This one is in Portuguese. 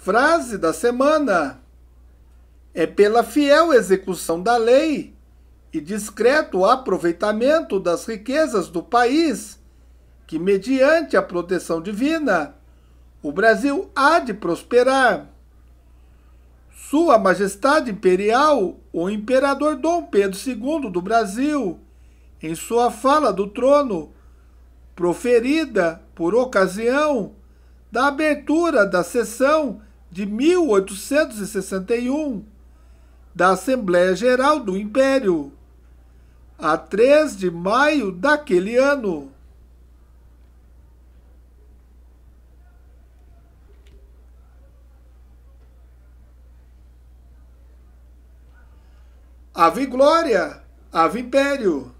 Frase da semana: É pela fiel execução da lei e discreto aproveitamento das riquezas do país que, mediante a proteção divina, o Brasil há de prosperar. Sua Majestade Imperial, o Imperador Dom Pedro II do Brasil, em sua fala do trono, proferida por ocasião da abertura da sessão de 1861 da Assembleia Geral do Império, a 3 de maio daquele ano. Ave Glória, Ave Império.